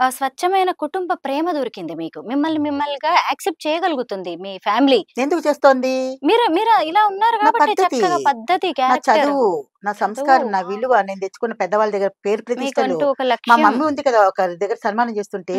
ఆ, స్వచ్ఛమైన కుటుంబ ప్రేమ దొరికింది మీకు మిమ్మల్ని మిమ్మల్నిగా యాక్సెప్ట్ చేయగలుగుతుంది మీ ఫ్యామిలీ ఎందుకు చేస్తోంది మీరు మీరు ఇలా ఉన్నారు కాబట్టి పద్ధతి చదువు నా సంస్కారం నా విలువ నేను తెచ్చుకున్న పెద్దవాళ్ళ దగ్గర పేరు ప్రతిష్టలు మా మమ్మీ ఉంది కదా ఒక దగ్గర సన్మానం చేస్తుంటే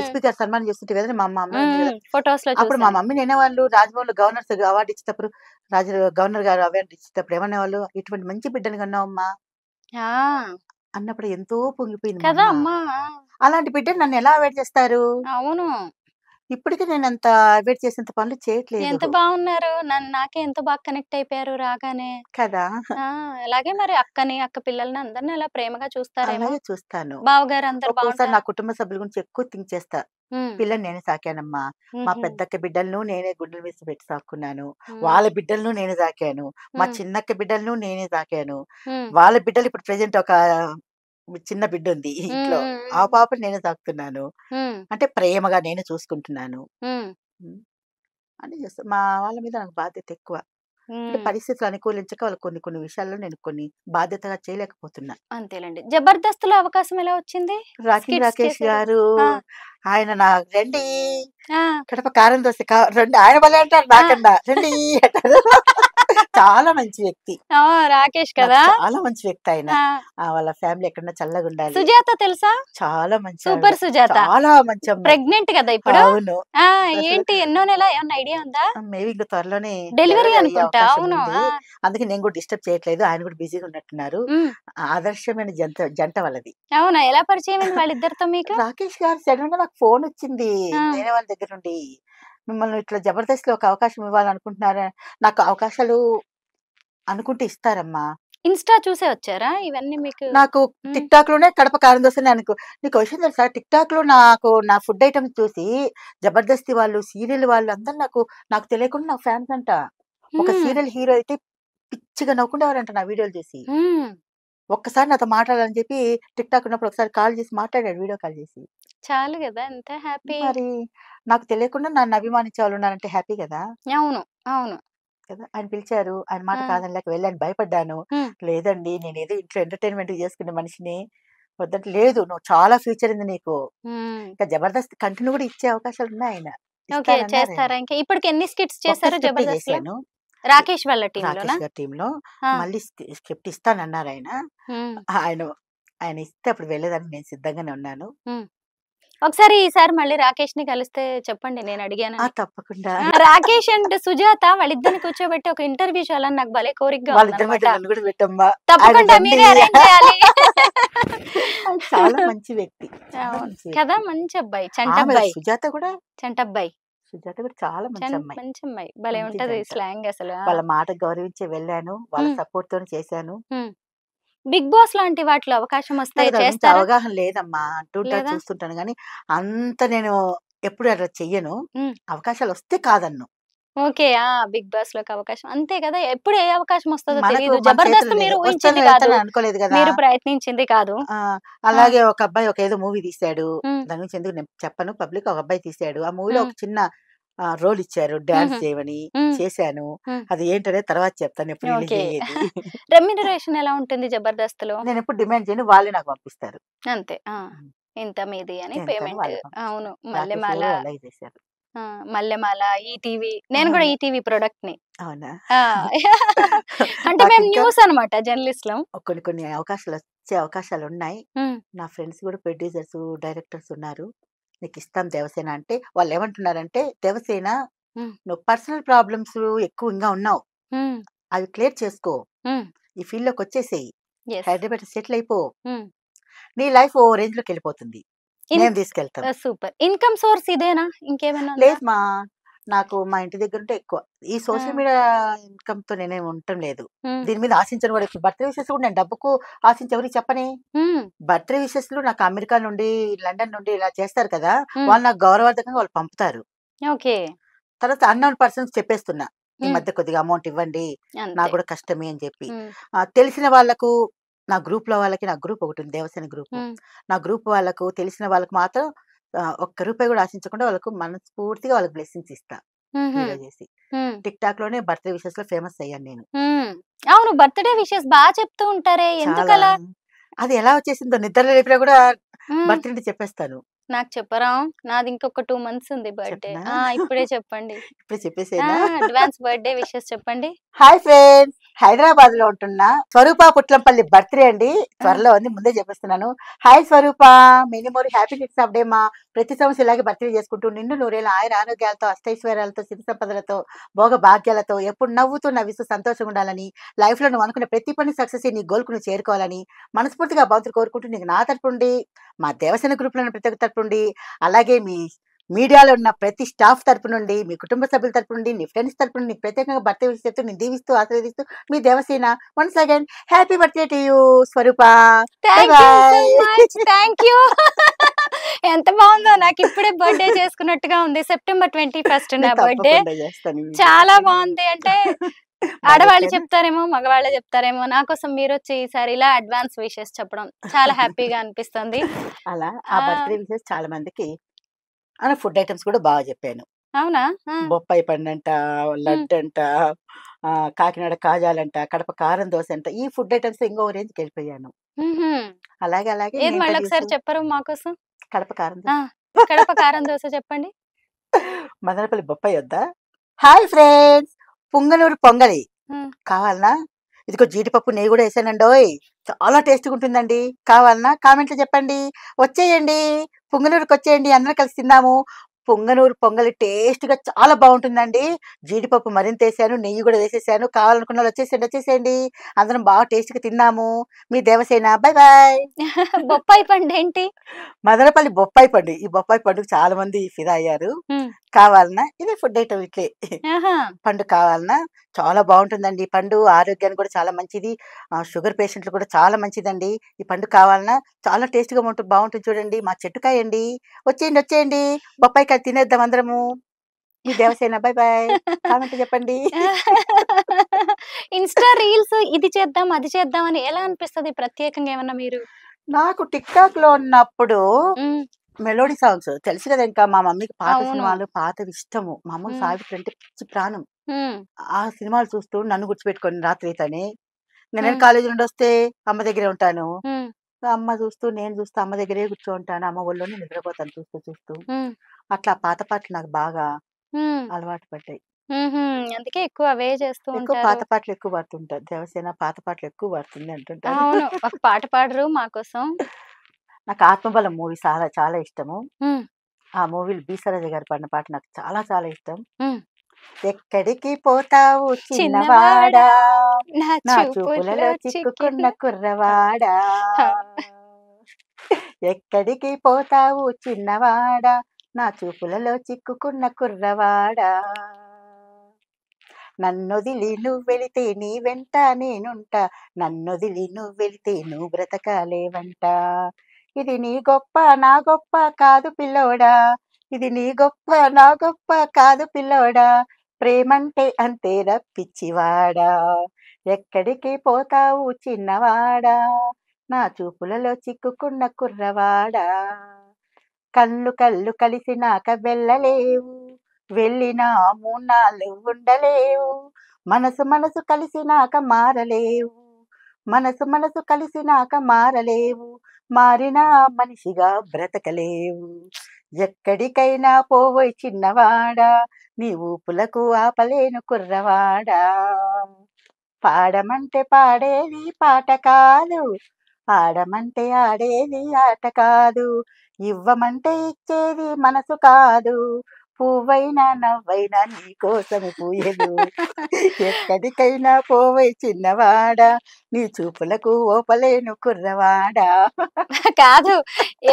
ఎస్పీ గారు సన్మానం చేస్తుంటే కదా మా మమ్మీ లో అప్పుడు మా నేనే వాళ్ళు రాజభవన్ లో గవర్నర్స్ అవార్డు ఇచ్చేటప్పుడు రాజ గవర్నర్ గారు అవార్డు ఇచ్చేటప్పుడు వాళ్ళు ఇటువంటి మంచి బిడ్డను కన్నా ఆ, అన్నప్పుడు ఎంతో పొంగిపోయింది కదా అమ్మా అలాంటి బిడ్డ నన్ను ఎలా అవాయిడ్ చేస్తారు అవును ఇప్పటికీ నేను అంత అవాయిడ్ చేసేంత పనులు చేయట్లేదు ఎంత బాగున్నారు నన్ను నాకే ఎంత బాగా కనెక్ట్ అయిపోయారు రాగానే కదా అలాగే మరి అక్కని అక్క పిల్లల్ని అందరిని అలా ప్రేమగా చూస్తారు చూస్తాను బావగారు అందరు నా కుటుంబ సభ్యుల గురించి ఎక్కువ థింక్ చేస్తా పిల్లని నేనే సాకానమ్మా మా పెద్దక్క బిడ్డలను నేనే గుండెల మీద పెట్టి సాకున్నాను వాళ్ళ బిడ్డలను నేనే సాకాను మా చిన్నక్క బిడ్డలను నేనే సాకాను వాళ్ళ బిడ్డలు ఇప్పుడు ప్రెసెంట్ ఒక చిన్న బిడ్డ ఉంది ఇంట్లో ఆ పాప నేనే సాకుతున్నాను అంటే ప్రేమగా నేను చూసుకుంటున్నాను అని చేస్తా మా వాళ్ళ మీద నాకు బాధ్యత ఎక్కువ అంటే పరిస్థితులు అనుకూలించక వాళ్ళు కొన్ని కొన్ని విషయాల్లో నేను కొన్ని బాధ్యతగా చేయలేకపోతున్నా అంతేలేండి జబర్దస్త్ లో అవకాశం ఎలా వచ్చింది రాఖీ రాకేష్ గారు ఆయన నా రండి కడప కారం దోశ రెండు ఆయన బలే అంటారు నాకన్నా రండి అంటారు చాలా మంచి వ్యక్తి రాకేష్ కదా చాలా మంచి వ్యక్తి ఆయన వాళ్ళ ఫ్యామిలీ ఎక్కడ చల్లగా ఉండాలి సుజాత తెలుసా చాలా మంచి సూపర్ సుజాత చాలా మంచి ప్రెగ్నెంట్ కదా ఇప్పుడు అవును ఏంటి ఎన్నో నెల ఏమన్నా ఐడియా ఉందా మేబీ ఇంకా త్వరలోనే డెలివరీ అనుకుంటా అవును అందుకే నేను కూడా డిస్టర్బ్ చేయట్లేదు ఆయన కూడా బిజీగా ఉన్నట్టున్నారు ఆదర్శమైన జంట జంట వాళ్ళది అవునా ఎలా పరిచయం వాళ్ళిద్దరితో మీకు రాకేష్ గారు సడన్ గా నాకు ఫోన్ వచ్చింది నేనే వాళ్ళ దగ్గర నుండి మిమ్మల్ని ఇట్లా జబర్దస్త్లో ఒక అవకాశం ఇవ్వాలనుకుంటున్నారా నాకు అవకాశాలు అనుకుంటే ఇస్తారమ్మా ఇన్స్టా చూసే వచ్చారా ఇవన్నీ మీకు నాకు టిక్ టాక్ లోనే కడప కారం దోశ నీకు విషయం తెలుసా టిక్ టాక్ లో నాకు నా ఫుడ్ ఐటమ్ చూసి జబర్దస్తి వాళ్ళు సీరియల్ వాళ్ళు అందరు నాకు నాకు తెలియకుండా నాకు ఫ్యాన్స్ అంట ఒక సీరియల్ హీరో అయితే పిచ్చిగా వారంట నా వీడియోలు చూసి ఒక్కసారి నాతో మాట్లాడాలని చెప్పి టిక్ టాక్ ఉన్నప్పుడు ఒకసారి కాల్ చేసి మాట్లాడాడు వీడియో కాల్ చేసి చాలు కదా ఎంత హ్యాపీ మరి నాకు తెలియకుండా నన్ను అభిమానించే వాళ్ళు హ్యాపీ కదా అవును అవును కదా ఆయన పిలిచారు ఆయన మాట కాదని లేక వెళ్ళాను భయపడ్డాను లేదండి నేను ఏదో ఇంట్లో ఎంటర్టైన్మెంట్ చేసుకునే మనిషిని వద్దంటే లేదు నువ్వు చాలా ఫ్యూచర్ ఉంది నీకు ఇంకా జబర్దస్త్ కంటిన్యూ కూడా ఇచ్చే అవకాశాలు ఉన్నాయి ఆయన ఇప్పటికి ఎన్ని స్కిట్స్ చేశారు జబర్దస్త్ చేశాను రాకేష్ వాళ్ళ టీంలోనా రాకేష్ టీంలో మళ్ళీ స్క్రిప్ట్ ఇస్తానన్నారు ఆయన ఆయన ఆయన ఇస్తే అప్పుడు వెళ్ళేదానికి నేను సిద్ధంగానే ఉన్నాను ఒకసారి ఈసారి మళ్ళీ రాకేష్ ని కలిస్తే చెప్పండి నేను అడిగాను తప్పకుండా రాకేష్ అండ్ సుజాత వాళ్ళిద్దరిని కూర్చోబెట్టి ఒక ఇంటర్వ్యూ చేయాలని నాకు భలే కోరిక తప్పకుండా చేయాలి చాలా మంచి వ్యక్తి కదా మంచి అబ్బాయి చంటబ్బాయి సుజాత కూడా చంటబ్బాయి సుజాత కూడా చాలా మంచి అమ్మాయి మంచి అమ్మాయి భలే ఉంటది స్లాంగ్ అసలు వాళ్ళ మాట గౌరవించి వెళ్ళాను వాళ్ళ సపోర్ట్ తో చేశాను బిగ్ బాస్ లాంటి వాటిలో అవకాశం వస్తే అవగాహన లేదమ్మా అంటుంటా చూస్తుంటాను కానీ అంత నేను ఎప్పుడు అట్లా చెయ్యను అవకాశాలు వస్తే కాదన్ను ఓకే ఆ బిగ్ బాస్ లోకి అవకాశం అంతే కదా ఎప్పుడు ఏ అవకాశం వస్తుందో తెలియదు జబర్దస్త్ మీరు ఊహించింది కాదు అనుకోలేదు కదా మీరు ప్రయత్నించింది కాదు అలాగే ఒక అబ్బాయి ఒక ఏదో మూవీ తీసాడు ఉమ్, దాని గురించి ఎందుకు నేను చెప్పను పబ్లిక్ ఒక అబ్బాయి తీసాడు ఆ మూవీలో ఒక చిన్న రోల్ ఇచ్చారు డాన్స్ మ్మ్. చేయమని చేశాను అది ఏంటనే తర్వాత చెప్తాను ఎప్పుడు release ఓకే. ఎలా ఉంటుంది జబర్దస్త్ లో నేను ఎప్పుడు డిమాండ్ చేయను వాళ్ళే నాకు పంపిస్తారు అంతే ఆ, ఇంత మీది అని ఎంత పేమెంట్ అవును రాకేష్ గారు అలాగే చేశారు మల్లెమాల ఈటీవీ నేను కూడా ఈటీవీ ప్రొడక్ట్ ని అవునా అంటే మేము న్యూస్ అనమాట జర్నలిస్ట్లం కొన్ని కొన్ని అవకాశాలు వచ్చే అవకాశాలు ఉన్నాయి నా ఫ్రెండ్స్ కూడా ప్రొడ్యూసర్స్ డైరెక్టర్స్ ఉన్నారు నీకు ఇస్తాం దేవసేన అంటే వాళ్ళు ఏమంటున్నారంటే దేవసేన నువ్వు పర్సనల్ ప్రాబ్లమ్స్ ఎక్కువ ఇంకా ఉన్నావు అవి క్లియర్ చేసుకో ఈ ఫీల్డ్ లోకి వచ్చేసేయి హైదరాబాద్ సెటిల్ అయిపో నీ లైఫ్ ఓ రేంజ్ లోకి వెళ్ళిపోతుంది నేను తీసుకెళ్తాను సూపర్ ఇన్కమ్ సోర్స్ ఇదేనా ఇంకేమైనా లేదు మా నాకు మా ఇంటి దగ్గర ఉంటే ఎక్కువ ఈ సోషల్ మీడియా ఇన్కమ్ తో నేనేమి ఉండటం లేదు దీని మీద ఆశించను కూడా బర్త్డే విషెస్ కూడా నేను డబ్బుకు ఆశించి ఎవరికి చెప్పని బర్త్డే విషెస్ లో నాకు అమెరికా నుండి లండన్ నుండి ఇలా చేస్తారు కదా వాళ్ళు నాకు గౌరవార్థకంగా వాళ్ళు పంపుతారు ఓకే తర్వాత అన్నోన్ పర్సన్స్ చెప్పేస్తున్నా ఈ మధ్య కొద్దిగా అమౌంట్ ఇవ్వండి నాకు కూడా కష్టమే అని చెప్పి తెలిసిన వాళ్ళకు నా గ్రూప్ లో వాళ్ళకి నా గ్రూప్ ఒకటి ఉంది దేవసేన గ్రూప్ నా గ్రూప్ వాళ్ళకు తెలిసిన వాళ్ళకు మాత్రం ఒక్క రూపాయి కూడా ఆశించకుండా వాళ్ళకు మనస్ఫూర్తిగా వాళ్ళకి బ్లెస్సింగ్స్ ఇస్తా చేసి టిక్ టాక్ లోనే బర్త్డే విషెస్ లో ఫేమస్ అయ్యాను నేను అవును బర్త్డే విషెస్ బాగా చెప్తూ ఉంటారే ఎందుకలా అది ఎలా వచ్చేసిందో నిద్ర లేపినా కూడా బర్త్డే చెప్పేస్తాను నాకు చెప్పరా నాది ఇంకొక టూ మంత్స్ ఉంది బర్త్డే ఇప్పుడే చెప్పండి అడ్వాన్స్ బర్త్డే విషెస్ చెప్పండి హాయ్ ఫ్రెండ్స్ హైదరాబాద్ లో ఉంటున్న స్వరూప పుట్లంపల్లి బర్త్డే అండి త్వరలో ఉంది ముందే చెప్పేస్తున్నాను హాయ్ స్వరూప మినిమోరి హ్యాపీ ఆఫ్ డే మా ప్రతి సంవత్సరం ఇలాగే బర్త్డే చేసుకుంటూ నిన్ను నూరేళ్ళ ఆయన ఆరోగ్యాలతో అష్టైశ్వర్యాలతో సిరి సంపదలతో భోగ భాగ్యాలతో ఎప్పుడు నవ్వుతూ నవ్విస్తూ సంతోషంగా ఉండాలని లైఫ్ లో నువ్వు అనుకున్న ప్రతి పని సక్సెస్ నీ గోల్కు నువ్వు చేరుకోవాలని మనస్ఫూర్తిగా భవంతులు కోరుకుంటూ నీకు నా తరపు మా దేవసేన గ్రూప్లను ప్రతి ఒక్క తరపు నుండి అలాగే మీ మీడియాలో ఉన్న ప్రతి స్టాఫ్ తరపు నుండి మీ కుటుంబ సభ్యుల తరపు నుండి నీ ఫ్రెండ్స్ తరపు నుండి ప్రత్యేకంగా బర్త్డే విషయంతో నేను దీవిస్తూ ఆశీర్వదిస్తూ మీ Devasena once again happy birthday to you Swaroopa thank you ఎంత బాగుందో నాకు ఇప్పుడే బర్త్డే చేసుకున్నట్టుగా ఉంది సెప్టెంబర్ ట్వంటీ ఫస్ట్ నా బర్త్డే చాలా బాగుంది అంటే ఆడవాళ్ళు చెప్తారేమో మగవాళ్ళే చెప్తారేమో నా కోసం మీరు వచ్చి ఈసారి ఇలా అడ్వాన్స్ విషెస్ చెప్పడం చాలా హ్యాపీగా అనిపిస్తుంది అలా ఆ బర్త్డే విషెస్ చాలా మందికి అలా ఫుడ్ ఐటమ్స్ కూడా బాగా చెప్పాను అవునా బొప్పాయి పండు అంట లడ్డు అంట కాకినాడ కాజాలంట కడప కారం దోశ అంట ఈ ఫుడ్ ఐటమ్స్ ఇంకో రేంజ్కి వెళ్ళిపోయాను అలాగే అలాగే మళ్ళీ ఒకసారి చెప్పరు మాకోసం కడప కారం కడప కారం దోశ చెప్పండి మదనపల్లి బొప్పాయి వద్దా హాయ్ ఫ్రెండ్స్ పొంగలూరు పొంగలి కావాలనా ఇదిగో జీడిపప్పు నెయ్యి కూడా ఓయ్ చాలా టేస్ట్గా ఉంటుందండి కావాలన్నా కామెంట్లు చెప్పండి వచ్చేయండి పుంగనూరుకి వచ్చేయండి అందరం కలిసి తిన్నాము పొంగనూరు పొంగలి టేస్ట్గా చాలా బాగుంటుందండి జీడిపప్పు మరింత వేసాను నెయ్యి కూడా వేసేసాను కావాలనుకున్న వాళ్ళు వచ్చేసేయండి వచ్చేసేయండి అందరం బాగా టేస్ట్గా తిన్నాము మీ దేవసేన బాయ్ బాయ్ బొప్పాయి పండు ఏంటి మదనపల్లి బొప్పాయి పండు ఈ బొప్పాయి పండుగ చాలా మంది ఫిదా అయ్యారు కావాలన్నా ఇదే ఫుడ్ ఐటమ్ ఇట్లే పండు కావాలన్నా చాలా బాగుంటుందండి ఈ పండు ఆరోగ్యానికి కూడా చాలా మంచిది షుగర్ పేషెంట్లు కూడా చాలా మంచిదండి ఈ పండు కావాలన్నా చాలా టేస్ట్గా ఉంటుంది బాగుంటుంది చూడండి మా చెట్టుకాయండి వచ్చేయండి వచ్చేయండి బొప్పాయి ఇంకా తినేద్దాం అందరము ఈ దేవసేన బాయ్ బాయ్ కామెంట్ చెప్పండి ఇన్స్టా రీల్స్ ఇది చేద్దాం అది చేద్దాం అని ఎలా అనిపిస్తుంది ప్రత్యేకంగా ఏమన్నా మీరు నాకు టిక్ టాక్ లో ఉన్నప్పుడు మెలోడీ సాంగ్స్ తెలుసు కదా ఇంకా మా మమ్మీకి పాత సినిమాలు పాతవి ఇష్టము మా అమ్మ సావిత్రి అంటే పిచ్చి ప్రాణం ఆ సినిమాలు చూస్తూ నన్ను గుర్చిపెట్టుకొని రాత్రి తని నేను కాలేజీ నుండి వస్తే అమ్మ దగ్గరే ఉంటాను అమ్మ చూస్తూ నేను చూస్తూ అమ్మ దగ్గరే కూర్చోంటాను అమ్మ ఒళ్ళోనే నిద్రపోతాను చూస్తూ చూస్తూ అట్లా పాత పాటలు నాకు బాగా అలవాటు పడ్డాయి అందుకే ఎక్కువ అవే చేస్తూ ఎక్కువ పాత పాటలు ఎక్కువ పడుతుంటారు దేవసేన పాత పాటలు ఎక్కువ పడుతుంది అంటుంటారు ఒక పాట పాడరు మా కోసం నాకు ఆత్మబలం మూవీ చాలా చాలా ఇష్టము ఆ మూవీలు బీసరాజ గారు పాడిన పాట నాకు చాలా చాలా ఇష్టం ఎక్కడికి పోతావు చిన్నవాడా నా చూపులలో చిక్కుకున్న కుర్రవాడా ఎక్కడికి పోతావు చిన్నవాడా నా చూపులలో చిక్కుకున్న కుర్రవాడా నన్నొదిలి నువ్వు వెళితే నీ వెంట నేనుంటా నన్నొదిలి నువ్వు వెళితే నువ్వు బ్రతకాలేవంట ఇది నీ గొప్ప నా గొప్ప కాదు పిల్లోడా ఇది నీ గొప్ప నా గొప్ప కాదు పిల్లోడా ప్రేమంటే అంతేరా పిచ్చివాడా ఎక్కడికి పోతావు చిన్నవాడా నా చూపులలో చిక్కుకున్న కుర్రవాడా కళ్ళు కళ్ళు కలిసినాక వెళ్ళలేవు వెళ్ళినా మూన్నాళ్ళు ఉండలేవు మనసు మనసు కలిసినాక మారలేవు మనసు మనసు కలిసినాక మారలేవు మారినా మనిషిగా బ్రతకలేవు ఎక్కడికైనా పోవో చిన్నవాడా నీ ఊపులకు ఆపలేను కుర్రవాడా పాడమంటే పాడేది పాట కాదు ఆడమంటే ఆడేది ఆట కాదు ఇవ్వమంటే ఇచ్చేది మనసు కాదు పువ్వైనా నవ్వైనా నీ కోసం పూయలు ఎక్కడికైనా పోవై చిన్నవాడా నీ చూపులకు ఓపలేను కుర్రవాడా కాదు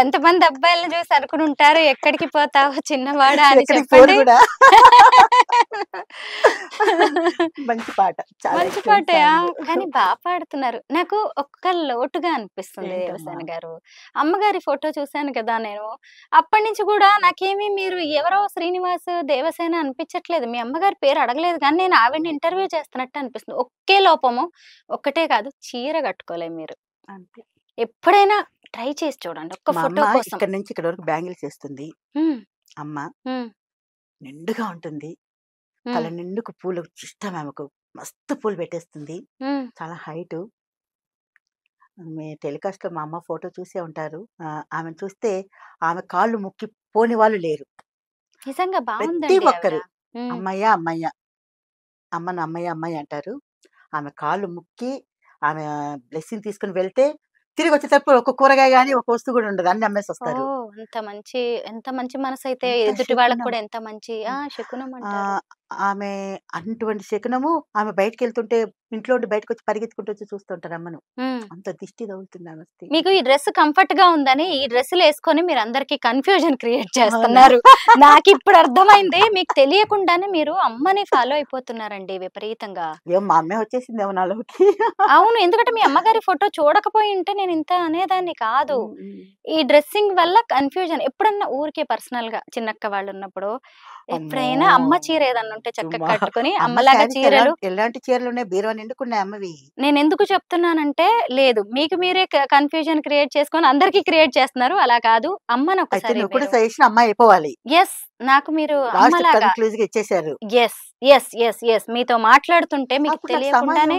ఎంతమంది అబ్బాయిలను చూసి అనుకుని ఉంటారు ఎక్కడికి పోతావు చిన్నవాడా అని చెప్పండి మంచి పాట మంచి పాట కానీ బాగా పాడుతున్నారు నాకు ఒక్క లోటుగా అనిపిస్తుంది దేవసేన గారు అమ్మగారి ఫోటో చూశాను కదా నేను అప్పటి నుంచి కూడా నాకేమి మీరు ఎవరో శ్రీని శ్రీనివాస్ దేవసేన అనిపించట్లేదు మీ అమ్మగారి పేరు అడగలేదు కానీ నేను ఆవిడని ఇంటర్వ్యూ చేస్తున్నట్టు అనిపిస్తుంది ఒకే లోపము ఒక్కటే కాదు చీర కట్టుకోలే మీరు అంతే ఎప్పుడైనా ట్రై చేసి చూడండి ఒక్క ఫోటో ఇక్కడ నుంచి ఇక్కడ వరకు బ్యాంగిల్స్ చేస్తుంది అమ్మ నిండుగా ఉంటుంది తల నిండుకు పూలు ఇష్టం ఆమెకు మస్తు పూలు పెట్టేస్తుంది చాలా హైట్ మీ టెలికాస్ట్ లో మా అమ్మ ఫోటో చూసే ఉంటారు ఆమెను చూస్తే ఆమె కాళ్ళు ముక్కి పోని వాళ్ళు లేరు నిజంగా ప్రతి ఒక్కరు అమ్మయ్య అమ్మయ్య అమ్మని అమ్మయ్య అమ్మాయి అంటారు ఆమె కాళ్ళు ముక్కి ఆమె బ్లెస్సింగ్ తీసుకుని వెళ్తే తిరిగి వచ్చేటప్పుడు ఒక కూరగాయ కానీ ఒక వస్తువు కూడా ఉండదు అన్ని అమ్మేసి వస్తారు ఎంత మంచి ఎంత మంచి మనసు అయితే ఎదుటి వాళ్ళకి కూడా ఎంత మంచి ఆ శకునం ఆమె అటువంటి శకునము ఆమె బయటకు వెళ్తుంటే ఇంట్లో బయటకు వచ్చి పరిగెత్తుకుంటూ వచ్చి చూస్తుంటారు అమ్మను అంత దిష్టి తగులుతుంది ఆమె మీకు ఈ డ్రెస్ కంఫర్ట్ గా ఉందని ఈ డ్రెస్సులు వేసుకొని మీరు అందరికి కన్ఫ్యూజన్ క్రియేట్ చేస్తున్నారు నాకు ఇప్పుడు అర్థమైంది మీకు తెలియకుండానే మీరు అమ్మని ఫాలో అయిపోతున్నారండి విపరీతంగా ఏం మా అమ్మే వచ్చేసింది ఏమో నాలోకి అవును ఎందుకంటే మీ అమ్మగారి ఫోటో చూడకపోయి ఉంటే నేను ఇంత అనేదాన్ని కాదు ఈ డ్రెస్సింగ్ వల్ల కన్ఫ్యూజన్ ఎప్పుడన్నా ఊరికే పర్సనల్ గా చిన్నక్క వాళ్ళు ఉన్నప్పుడు ఎప్పుడైనా అమ్మ చీర ఏదన్నా ఉంటే చక్కగా కట్టుకుని అమ్మలాగా చీరలు ఎలాంటి చీరలు ఉన్నాయి నేను ఎందుకు చెప్తున్నానంటే లేదు మీకు మీరే కన్ఫ్యూజన్ క్రియేట్ చేసుకొని అందరికి క్రియేట్ చేస్తున్నారు అలా కాదు అమ్మను ఒకసారి అమ్మ అయిపోవాలి ఎస్ నాకు మీరు ఇచ్చేసారు ఎస్ ఎస్ ఎస్ ఎస్ మీతో మాట్లాడుతుంటే మీకు తెలియకుండానే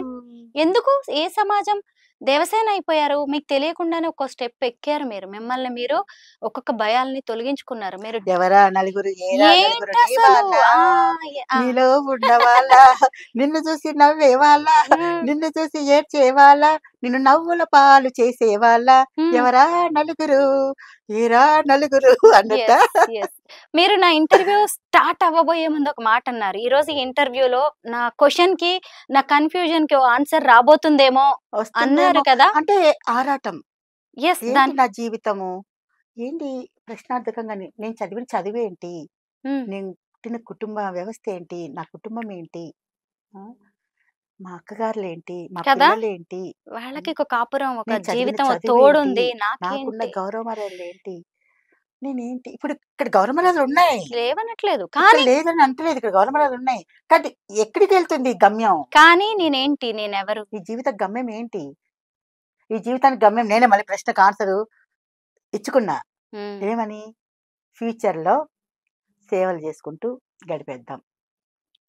ఎందుకు ఏ సమాజం దేవసేన అయిపోయారు మీకు తెలియకుండానే ఒక స్టెప్ ఎక్కారు మీరు మిమ్మల్ని మీరు ఒక్కొక్క భయాల్ని తొలగించుకున్నారు మీరు ఎవరా నలుగురు ఉండవాలా నిన్ను చూసి నవ్వేవాలా నిన్ను చూసి ఏడ్చేవాలా నిన్ను నవ్వుల పాలు చేసేవాళ్ళ ఎవరా నలుగురు ఏరా నలుగురు అన్నట్ట మీరు నా ఇంటర్వ్యూ స్టార్ట్ అవ్వబోయే ముందు ఒక మాట అన్నారు ఈ రోజు ఇంటర్వ్యూలో నా క్వశ్చన్ కి నా కన్ఫ్యూజన్ కి ఆన్సర్ రాబోతుందేమో అన్నారు కదా అంటే ఆరాటం ఎస్ దాని నా జీవితము ఏంటి ప్రశ్నార్థకంగా నేను చదివిన చదివి ఏంటి నేను పుట్టిన కుటుంబ వ్యవస్థ ఏంటి నా కుటుంబం ఏంటి మా అక్కగారులు ఏంటి మా పిల్లలు ఏంటి వాళ్ళకి ఒక కాపురం ఒక జీవితం తోడుంది నాకున్న గౌరవ మర్యాదలు ఏంటి నేనేంటి ఇప్పుడు ఇక్కడ గౌరమరాజులు ఉన్నాయి లేవనట్లేదు కానీ లేదని అంటలేదు ఇక్కడ గౌరమరాజులు ఉన్నాయి కానీ ఎక్కడికి వెళ్తుంది ఈ గమ్యం కానీ నేనేంటి నేనెవరు ఈ జీవిత గమ్యం ఏంటి ఈ జీవితానికి గమ్యం నేనే మళ్ళీ ప్రశ్నకు ఆన్సర్ ఇచ్చుకున్నా ఏమని ఫ్యూచర్లో సేవలు చేసుకుంటూ గడిపేద్దాం